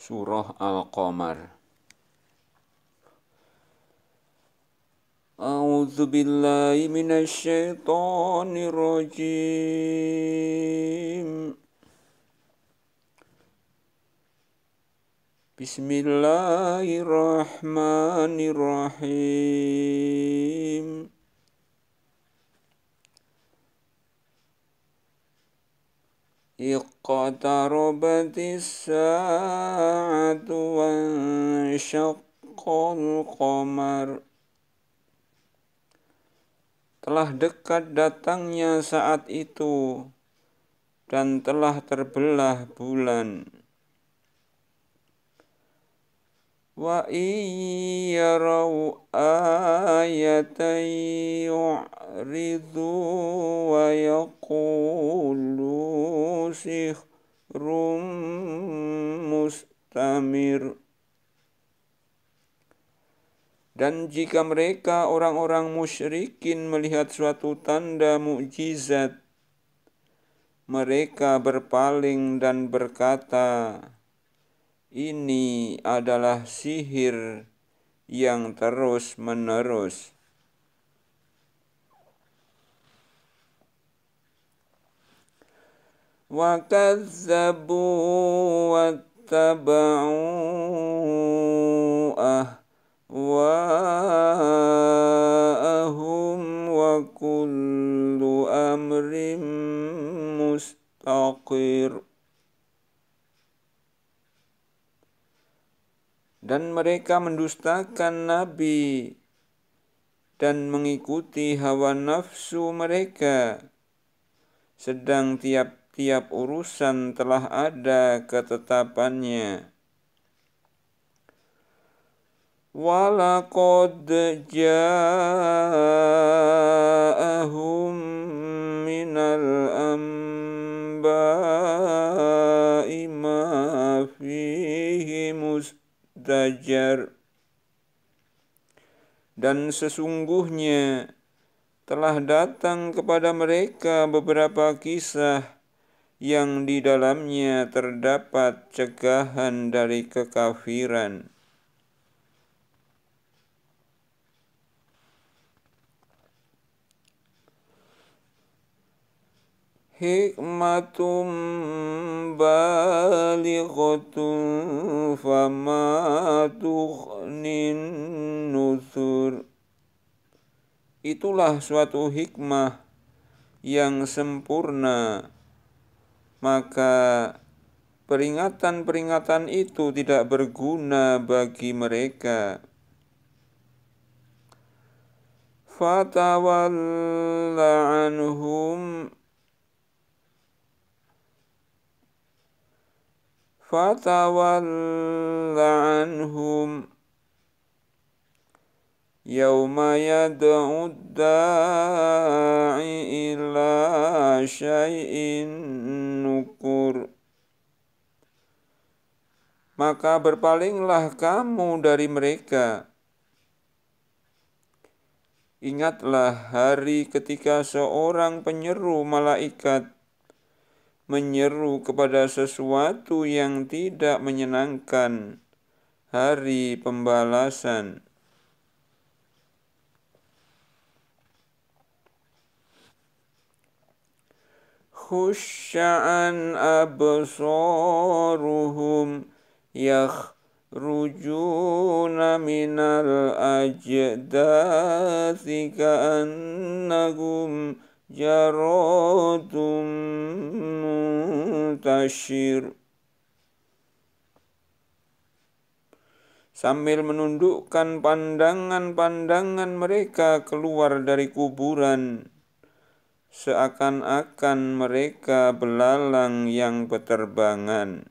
surah Al-Qamar A'udzu billahi minasyaitonir rajim Bismillahirrahmanirrahim اقتربت الساعة وانشق القمر telah dekat datangnya saat itu dan telah terbelah bulan wa iyarau ayatan yu'ridu wa yaqul وسحر mustamir. Dan jika mereka orang-orang musyrikin melihat suatu tanda mukjizat, mereka berpaling dan berkata, "Ini adalah sihir yang terus-menerus." وكذبوا واتبعوا أهواءهم وكل أمر مستقر dan mereka mendustakan nabi dan mengikuti hawa nafsu mereka sedang tiap tiap urusan telah ada ketetapannya. Walakad ja'ahum minal anba'i ma fihi mustajar. Dan sesungguhnya telah datang kepada mereka beberapa kisah yang di dalamnya terdapat cegahan dari kekafiran. hikmatum balighatun fama tuhnin nusur Itulah suatu hikmah yang sempurna maka peringatan-peringatan itu tidak berguna bagi mereka. Fatawalla anhum Fatawalla anhum يوم يدعو الداعي إلى شيء nukur maka berpalinglah kamu dari mereka Ingatlah hari ketika seorang penyeru malaikat menyeru kepada sesuatu yang tidak menyenangkan, hari pembalasan. تخش عن أبصارهم يخرجون من الأجداث كأنهم جراد منتشر sambil menundukkan pandangan-pandangan mereka keluar dari kuburan seakan-akan mereka belalang yang beterbangan.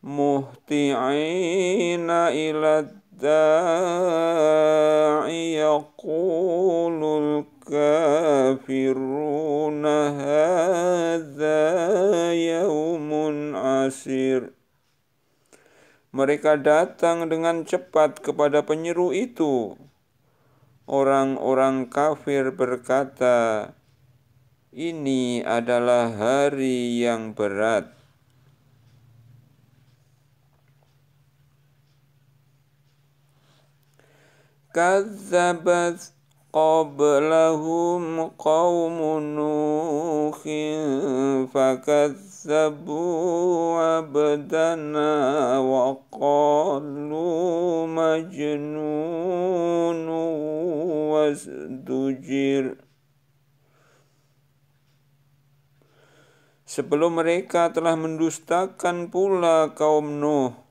Muhti'ina ila da'i yaqulul kafiruna hadha yaumun asir. Mereka datang dengan cepat kepada penyeru itu, orang-orang kafir berkata, "Ini adalah hari yang berat." Kazabat قبلهم قوم نوح فكذبوا عبدنا وقالوا مجنون وازدجر Sebelum mereka telah mendustakan pula kaum Nuh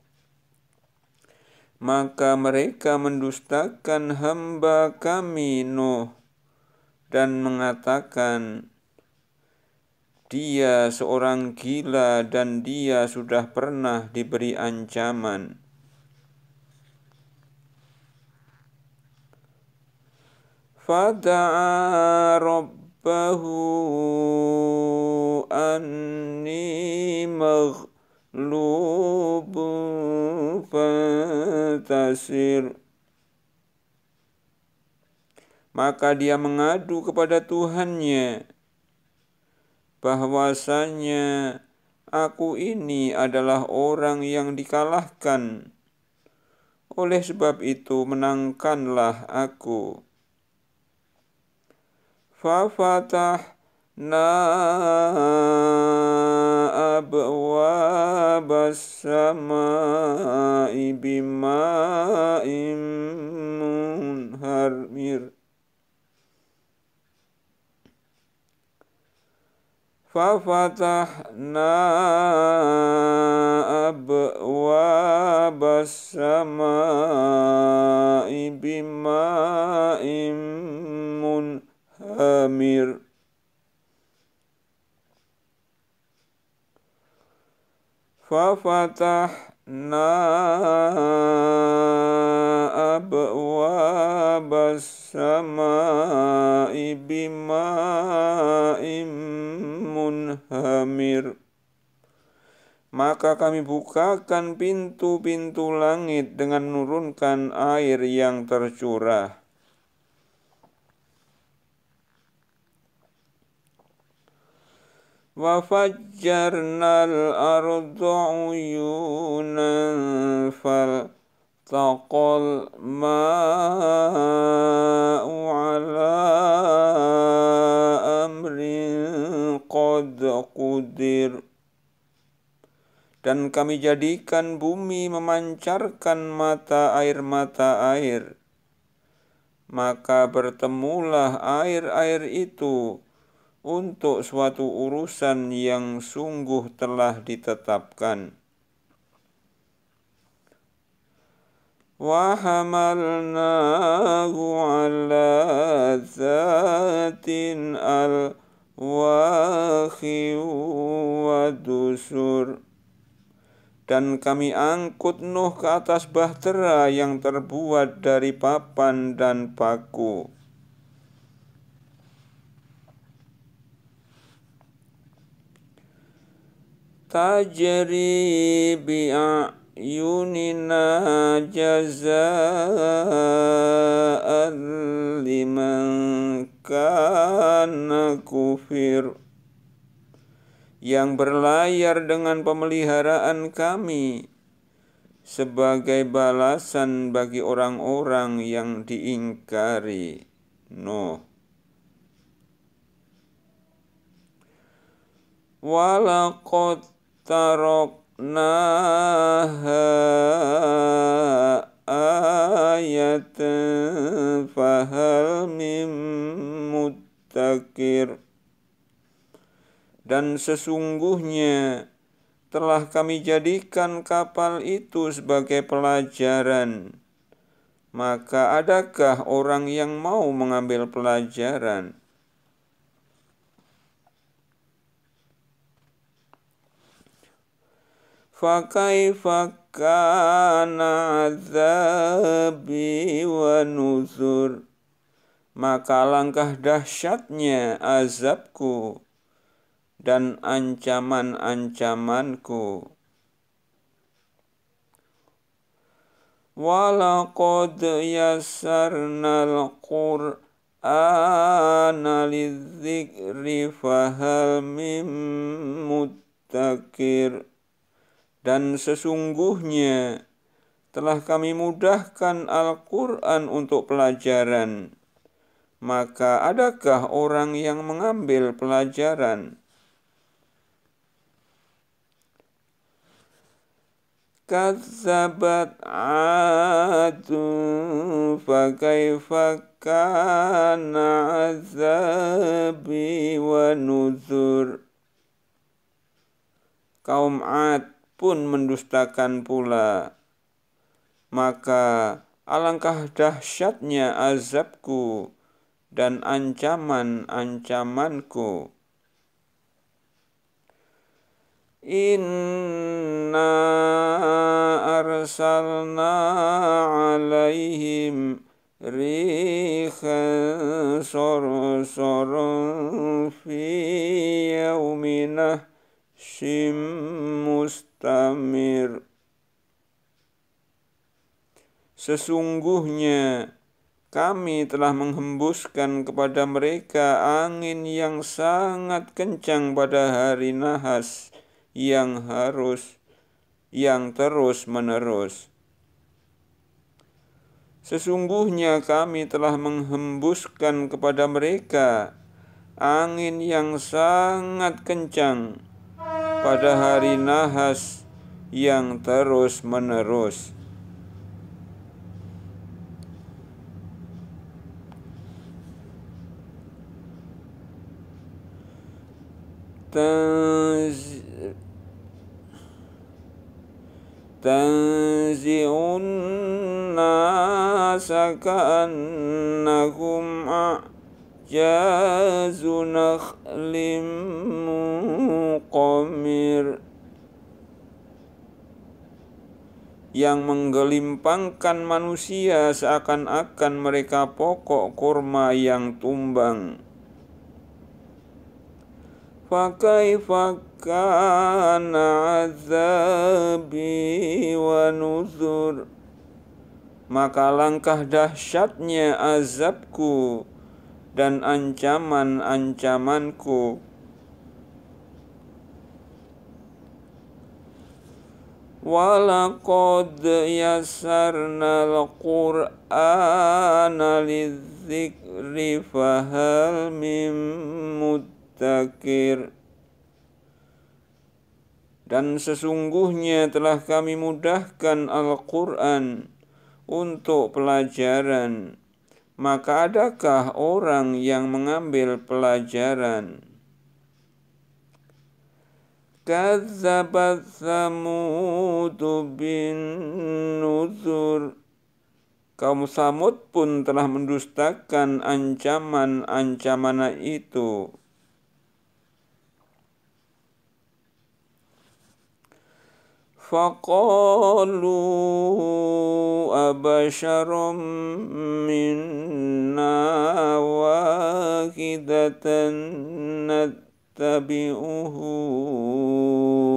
maka mereka mendustakan hamba kami Nuh dan mengatakan, dia seorang gila dan dia sudah pernah diberi ancaman. Fada'a rabbahu anni Lubu petasir, maka dia mengadu kepada Tuhannya bahwasanya aku ini adalah orang yang dikalahkan oleh sebab itu menangkanlah aku fafatah أبواب السماء بماء منهمر ففتحنا أبواب السماء بماء منهمر ففتحنا أبواب السماء بماء منهمر maka kami bukakan pintu-pintu langit dengan menurunkan air yang tercurah. وفجرنا الأرض عيونا فالتقى الماء على أمر قد قدر Dan kami jadikan bumi memancarkan mata air-mata air. Maka bertemulah air-air itu untuk suatu urusan yang sungguh telah ditetapkan. وحملناه على ذات الواخ ودسر dan kami angkut Nuh ke atas bahtera yang terbuat dari papan dan paku. tajri bi'ayunina jazaan liman kana kufir yang berlayar dengan pemeliharaan kami sebagai balasan bagi orang-orang yang diingkari Nuh no. walaqad Taraknaha ayatan fahal mim mutakir Dan sesungguhnya telah kami jadikan kapal itu sebagai pelajaran. Maka adakah orang yang mau mengambil pelajaran? فكيف كان عذابي ونذر maka langkah dahsyatnya azabku dan ancaman-ancamanku. Walaqad yasarnal Qur'an lidzikri fahal mim mutakir. Dan sesungguhnya telah kami mudahkan Al-Quran untuk pelajaran. Maka adakah orang yang mengambil pelajaran? Kazabat adun fakaifa kana azabi wa nuzur. Kaum Ad pun mendustakan pula. Maka alangkah dahsyatnya azabku dan ancaman-ancamanku. Inna arsalna alaihim rihan sorsorun fi yauminah shimmus Tamir. Sesungguhnya kami telah menghembuskan kepada mereka angin yang sangat kencang pada hari nahas yang harus yang terus menerus. Sesungguhnya kami telah menghembuskan kepada mereka angin yang sangat kencang pada hari nahas yang terus menerus. Tanzi'un nasa الناس a'adhan أعجاز نخل مقمر yang menggelimpangkan manusia seakan-akan mereka pokok kurma yang tumbang. Fakai fakan azabi wa nuzur Maka langkah dahsyatnya azabku dan ancaman-ancamanku. Walaqad yasarna al-Qur'ana lidzikri fahal mim muddakir dan sesungguhnya telah kami mudahkan Al-Quran untuk pelajaran maka adakah orang yang mengambil pelajaran? Kadzabat Samud bin Nuzur Kaum Samud pun telah mendustakan ancaman-ancaman itu. فقالوا أَبَشَرٌ منا واحدة نتبعه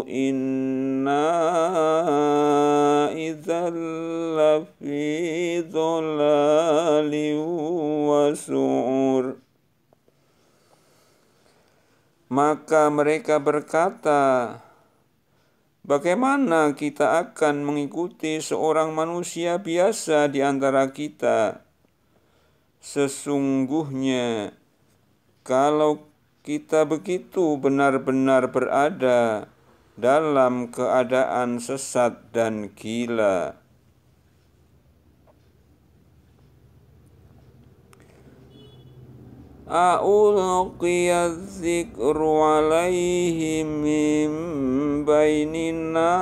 إنا إذا لفي ضلال وسعر Maka mereka berkata, Bagaimana kita akan mengikuti seorang manusia biasa di antara kita? Sesungguhnya, kalau kita begitu benar-benar berada dalam keadaan sesat dan gila. ألقي الذكر عليه من بيننا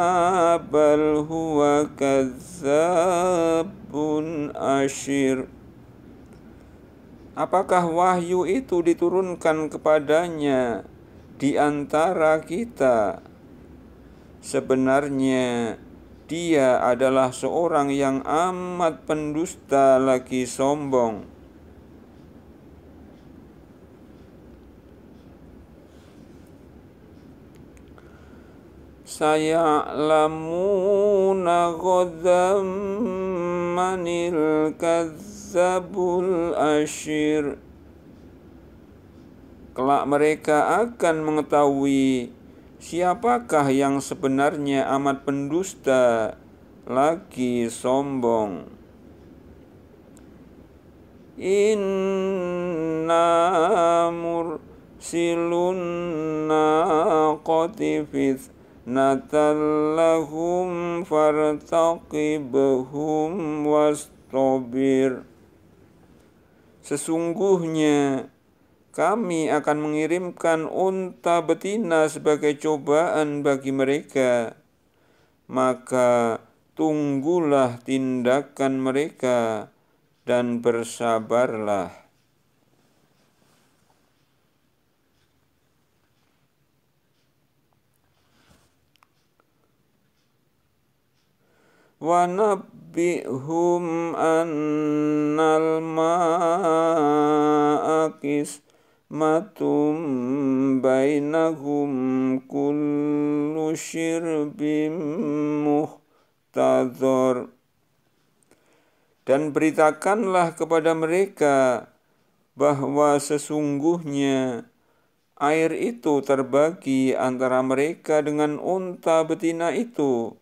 بل هو كذاب ashir Apakah wahyu itu diturunkan kepadanya di antara kita? Sebenarnya dia adalah seorang yang amat pendusta lagi sombong. sayalamuna ghadam manil kadzabul ashir kelak mereka akan mengetahui siapakah yang sebenarnya amat pendusta lagi sombong inna mursilun naqati fis natallahum fartaqibhum wastobir Sesungguhnya kami akan mengirimkan unta betina sebagai cobaan bagi mereka maka tunggulah tindakan mereka dan bersabarlah ونبئهم أن الماء قسمة بينهم كل شرب مختذر Dan beritakanlah kepada mereka bahwa sesungguhnya air itu terbagi antara mereka dengan unta betina itu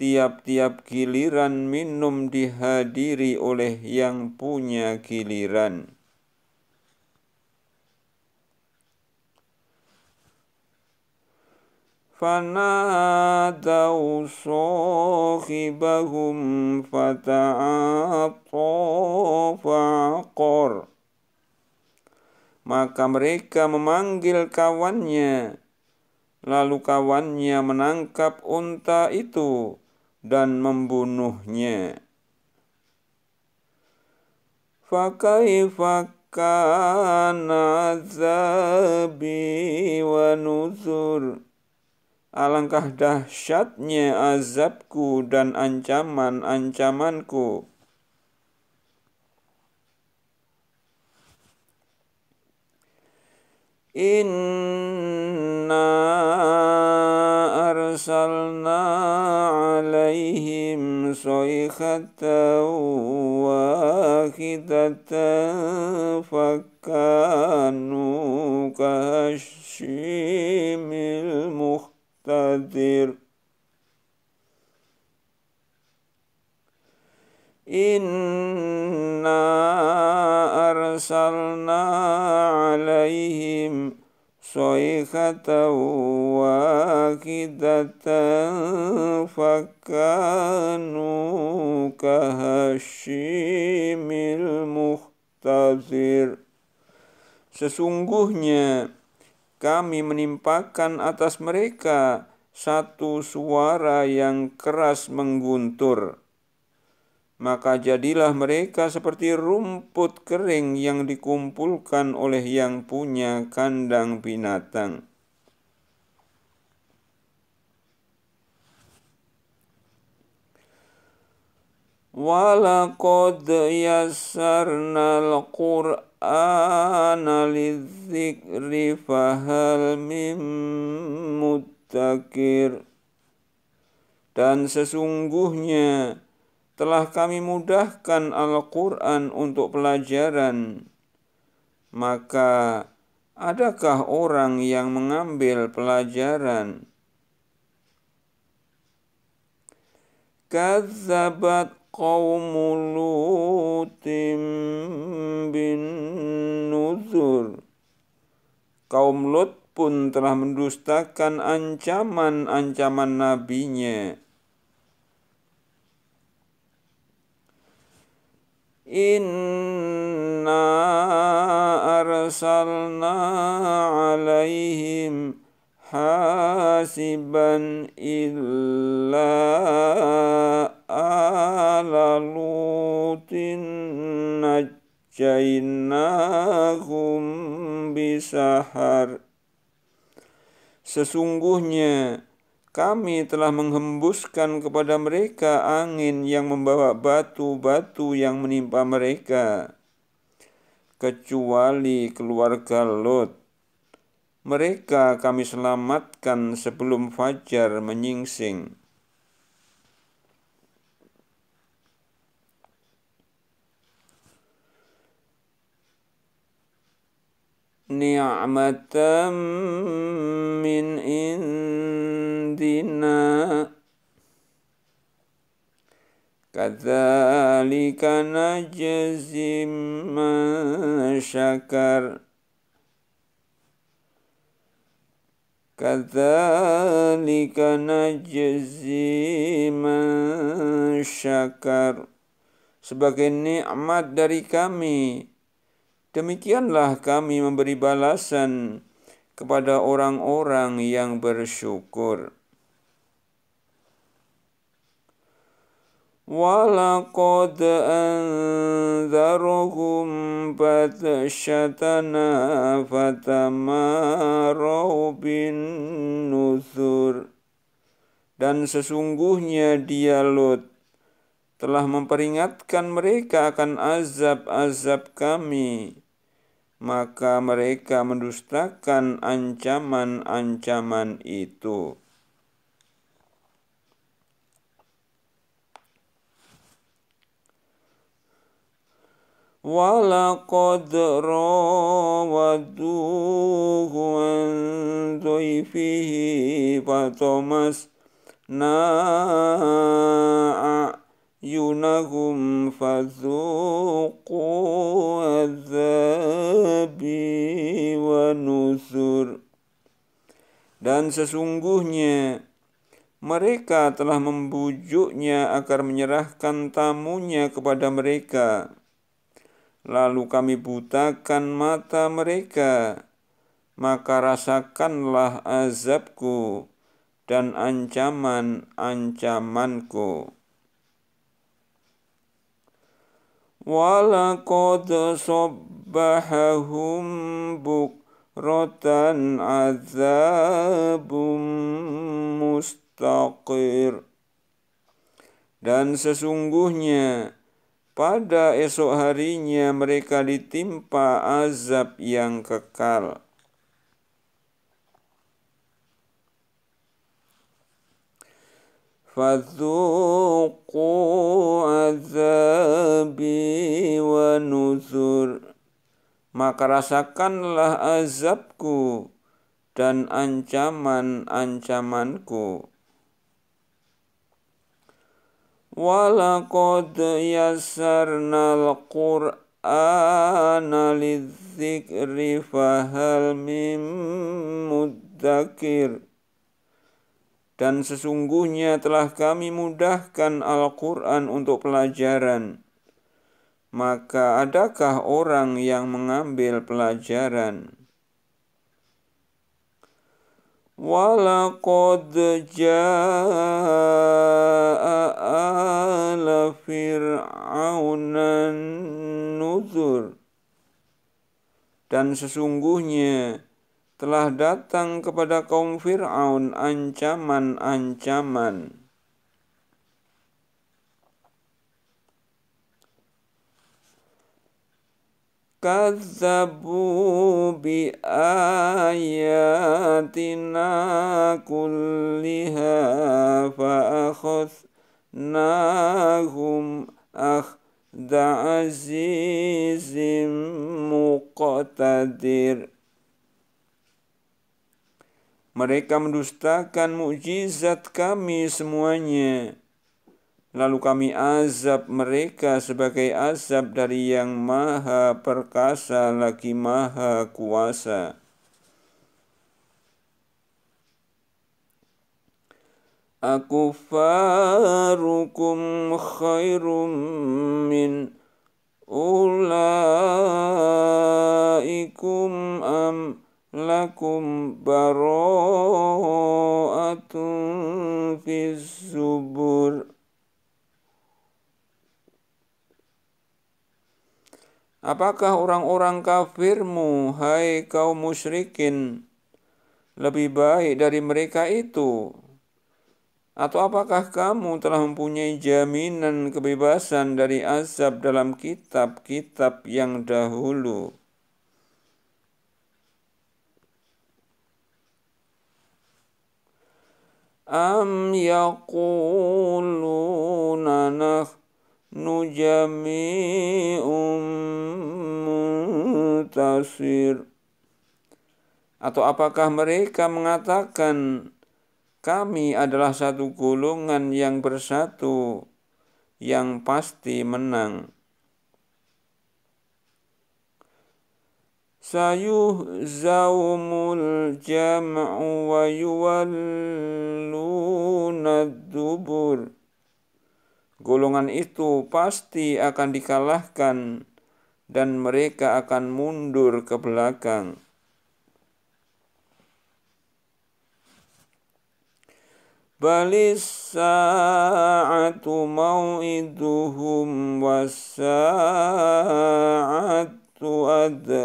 tiap-tiap giliran minum dihadiri oleh yang punya giliran. فنادوا صاحبهم فتعاطى فعقر maka mereka memanggil kawannya lalu kawannya menangkap unta itu dan membunuhnya. Fakaifa kana azabi wa nuzur. Alangkah dahsyatnya azabku dan ancaman-ancamanku. Inna أرسلنا عليهم صيحة واحدة فكانوا كهشيم المختدر إنا أرسلنا عليهم صيحة واحدة فكانوا كهشيم المحتزر Sesungguhnya kami menimpakan atas mereka satu suara yang keras mengguntur maka jadilah mereka seperti rumput kering yang dikumpulkan oleh yang punya kandang binatang. Walaqad yassarna al-Qur'ana lidzikri fahal mim Dan sesungguhnya telah kami mudahkan Al-Quran untuk pelajaran, maka adakah orang yang mengambil pelajaran? Kazabat qawmu bin nuzur. Kaum pun telah mendustakan ancaman-ancaman nabinya. إنا أرسلنا عليهم حاسبا إلا آل لوط نجيناهم بسحر Sesungguhnya kami telah menghembuskan kepada mereka angin yang membawa batu-batu yang menimpa mereka, kecuali keluarga Lot. Mereka kami selamatkan sebelum fajar menyingsing. ni'matan min indina kadzalika najzi man syakar kadzalika najzi man syakar sebagai nikmat dari kami Demikianlah kami memberi balasan kepada orang-orang yang bersyukur. ولقد أنذرهم fatamarau bin بالنذر Dan sesungguhnya dia Lut telah memperingatkan mereka akan azab-azab kami. Maka mereka mendustakan ancaman-ancaman itu. ولقد راودوه عن ضيفه فطمسنا ينهم فذوقوا عذابي ونسر Dan sesungguhnya mereka telah membujuknya agar menyerahkan tamunya kepada mereka. Lalu kami butakan mata mereka, maka rasakanlah azabku dan ancaman-ancamanku. ولقد صبحهم بكرة azabum mustaqir dan sesungguhnya pada esok harinya mereka ditimpa azab yang kekal Fadzuqu azabi wa nuzur. Maka rasakanlah azabku dan ancaman-ancamanku. yasarna al Qur'an al lidzikri fahal mim mudzakir dan sesungguhnya telah kami mudahkan Al-Quran untuk pelajaran. Maka adakah orang yang mengambil pelajaran? Walakad ja'a ala fir'aunan nuzur. dan sesungguhnya telah datang kepada kaum Fir'aun ancaman-ancaman. Kazzabu bi ayatina kulliha fa akhadnahum akhda azizim muqtadir. Mereka mendustakan mukjizat kami semuanya. Lalu kami azab mereka sebagai azab dari yang maha perkasa lagi maha kuasa. Aku farukum khairum min ulaikum am lakum baro'atun fis subur Apakah orang-orang kafirmu, hai kaum musyrikin, lebih baik dari mereka itu? Atau apakah kamu telah mempunyai jaminan kebebasan dari azab dalam kitab-kitab yang dahulu? أم يقولون نحن جميع منتصر Atau apakah mereka mengatakan kami adalah satu golongan yang bersatu yang pasti menang. سيهزم الجمع ويولون الدبر Golongan itu pasti akan dikalahkan dan mereka akan mundur ke belakang. Balis sa'atu mau'iduhum wa sa'atu adha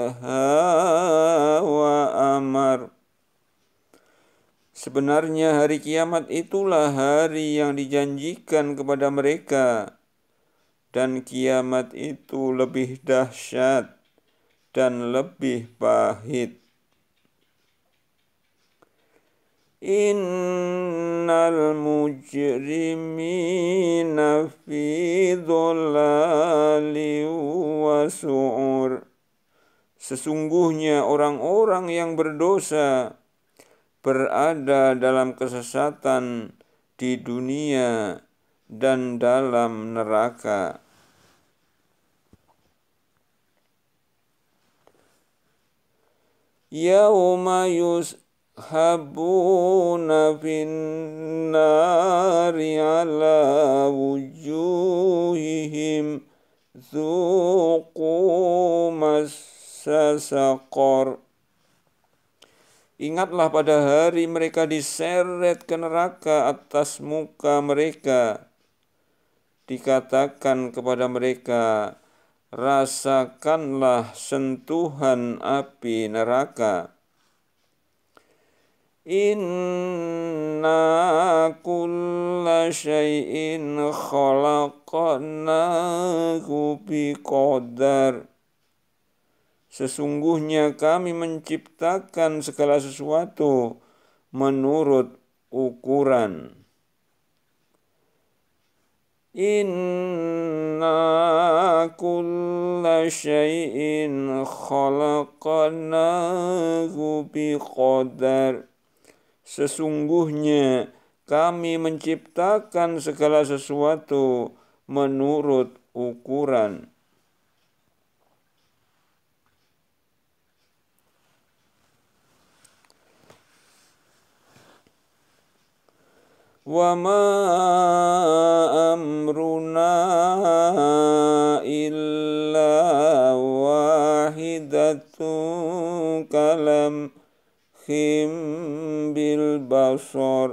Sebenarnya hari kiamat itulah hari yang dijanjikan kepada mereka. Dan kiamat itu lebih dahsyat dan lebih pahit. Innal mujrimina fi dholali wa su'ur. Sesungguhnya orang-orang yang berdosa berada dalam kesesatan di dunia dan dalam neraka. Yauma yushabuna finnari ala wujuhihim Zuku masa Ingatlah pada hari mereka diseret ke neraka atas muka mereka. Dikatakan kepada mereka, rasakanlah sentuhan api neraka. Inna kulla shay'in khalaqnahu biqadar. Sesungguhnya kami menciptakan segala sesuatu menurut ukuran. Inna kulla syai'in khalaqanahu biqadar. Sesungguhnya kami menciptakan segala sesuatu menurut ukuran. وما أمرنا إلا واحدة كلمح بالبصر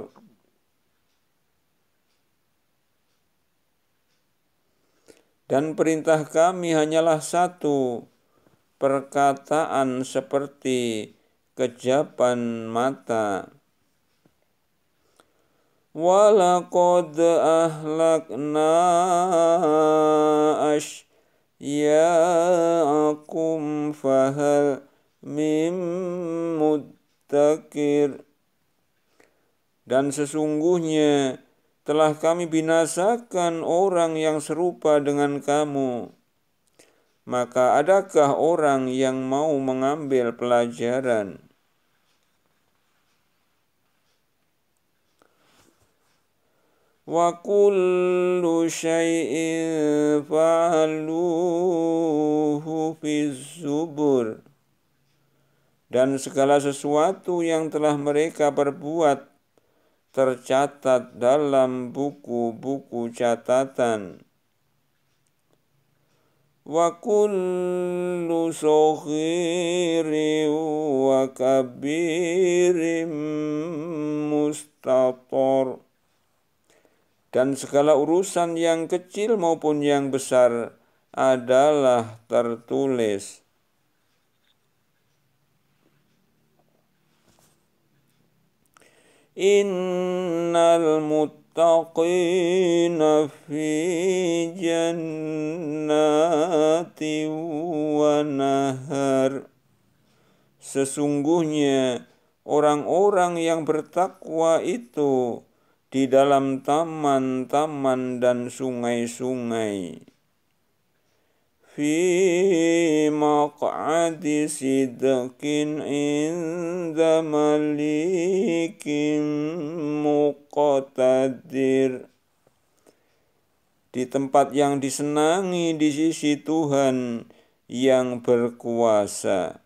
Dan perintah kami hanyalah satu, perkataan seperti kejapan mata. ولقد أهلكنا أشياءكم فهل من مدكر Dan sesungguhnya telah kami binasakan orang yang serupa dengan kamu. Maka adakah orang yang mau mengambil pelajaran? wa kullu شيء fa'aluhu fi zubur dan segala sesuatu yang telah mereka perbuat tercatat dalam buku-buku catatan wa kullu saghirin wa kabirin mustator dan segala urusan yang kecil maupun yang besar adalah tertulis. Innal muttaqina fi jannati wa nahar. Sesungguhnya orang-orang yang bertakwa itu di dalam taman-taman dan sungai-sungai. Fi maq'adi sidqin inda malikin muqtadir. Di tempat yang disenangi di sisi Tuhan yang berkuasa.